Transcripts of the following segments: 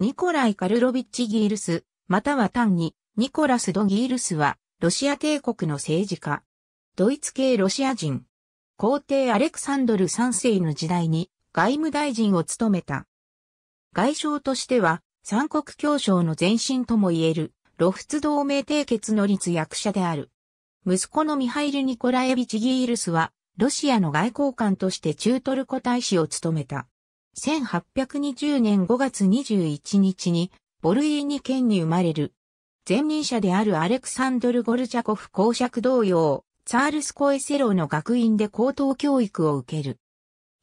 ニコライ・カルロビッチ・ギールス、または単に、ニコラス・ド・ギールスは、ロシア帝国の政治家。ドイツ系ロシア人。皇帝アレクサンドル3世の時代に外務大臣を務めた。外相としては、三国協商の前身とも言える、露仏同盟締結の立役者である。息子のミハイル・ニコラエビチ・ギールスは、ロシアの外交官として中トルコ大使を務めた。1820年5月21日にボルイーニ県に生まれる。前任者であるアレクサンドル・ゴルチャコフ公爵同様、チャールスコエセローの学院で高等教育を受ける。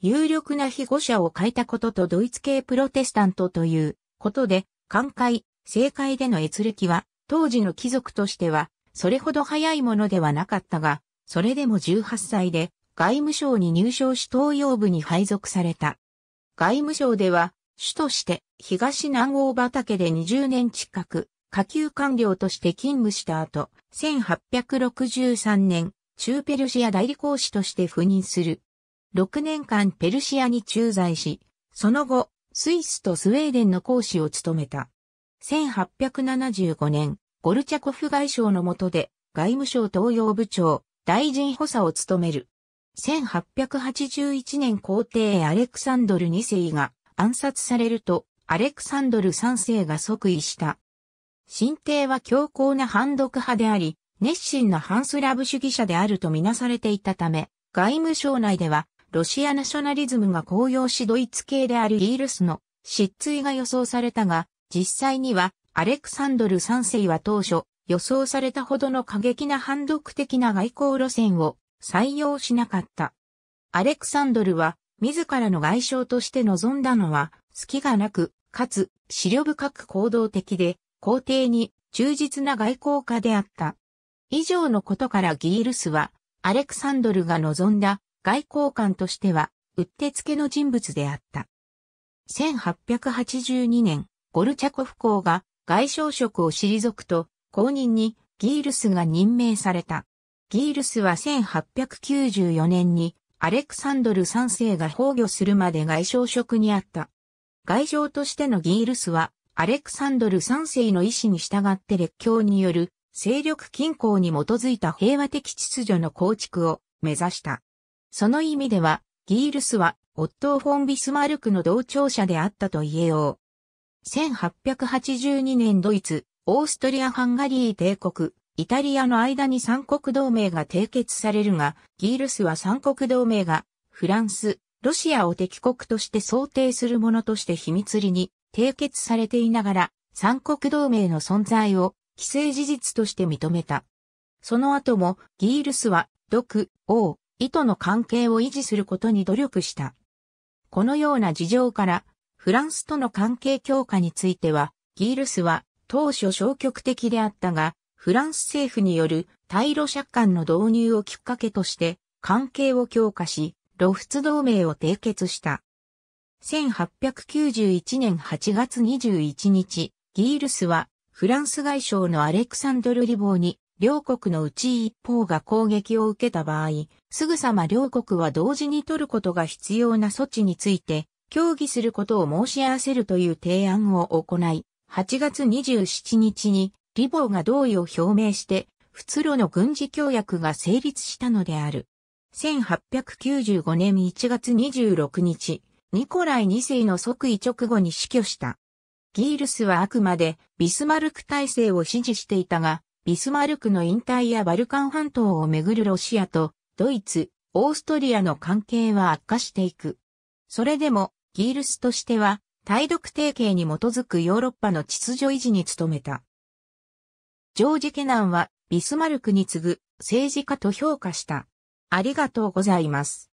有力な被護者を書いたこととドイツ系プロテスタントということで、寛解、政界での閲歴は、当時の貴族としては、それほど早いものではなかったが、それでも18歳で、外務省に入省し東洋部に配属された。外務省では、主として東南欧畑で20年近く、下級官僚として勤務した後、1863年、中ペルシア代理公使として赴任する。6年間ペルシアに駐在し、その後、スイスとスウェーデンの公使を務めた。1875年、ゴルチャコフ外相の下で、外務省東洋部長、大臣補佐を務める。1881年皇帝アレクサンドル2世が暗殺されると、アレクサンドル3世が即位した。新帝は強硬な反独派であり、熱心な反スラブ主義者であるとみなされていたため、外務省内では、ロシアナショナリズムが高揚しドイツ系であるイールスの失墜が予想されたが、実際には、アレクサンドル3世は当初、予想されたほどの過激な反独的な外交路線を採用しなかった。アレクサンドルは自らの外相として望んだのは隙がなく、かつ資料深く行動的で皇帝に忠実な外交家であった。以上のことからギールスはアレクサンドルが望んだ外交官としてはうってつけの人物であった。1882年、ゴルチャコフ公が外相職を退くと後任にギールスが任命された。ギールスは1894年にアレクサンドル3世が崩御するまで外相職にあった。外相としてのギールスはアレクサンドル3世の意思に従って列強による勢力均衡に基づいた平和的秩序の構築を目指した。その意味では、ギールスはオットー・フォン・ビスマルクの同調者であったと言えよう。1882年ドイツ、オーストリア・ハンガリー帝国、イタリアの間に三国同盟が締結されるが、ギールスは三国同盟が、フランス、ロシアを敵国として想定するものとして秘密裏に締結されていながら、三国同盟の存在を既成事実として認めた。その後もギールスは毒、王、意図の関係を維持することに努力した。このような事情から、フランスとの関係強化については、ギールスは当初消極的であったが、フランス政府による対ロ借款の導入をきっかけとして関係を強化し、露出同盟を締結した。1891年8月21日、ギールスはフランス外相のアレクサンドル・リボーに両国のうち一方が攻撃を受けた場合、すぐさま両国は同時に取ることが必要な措置について協議することを申し合わせるという提案を行い、8月27日にボーが同意を表明して、通路の軍事協約が成立したのである。1895年1月26日、ニコライ2世の即位直後に死去した。ギールスはあくまでビスマルク体制を支持していたが、ビスマルクの引退やバルカン半島をめぐるロシアとドイツ、オーストリアの関係は悪化していく。それでも、ギールスとしては、対独提携に基づくヨーロッパの秩序維持に努めた。ジョージ・ケナンはビスマルクに次ぐ政治家と評価した。ありがとうございます。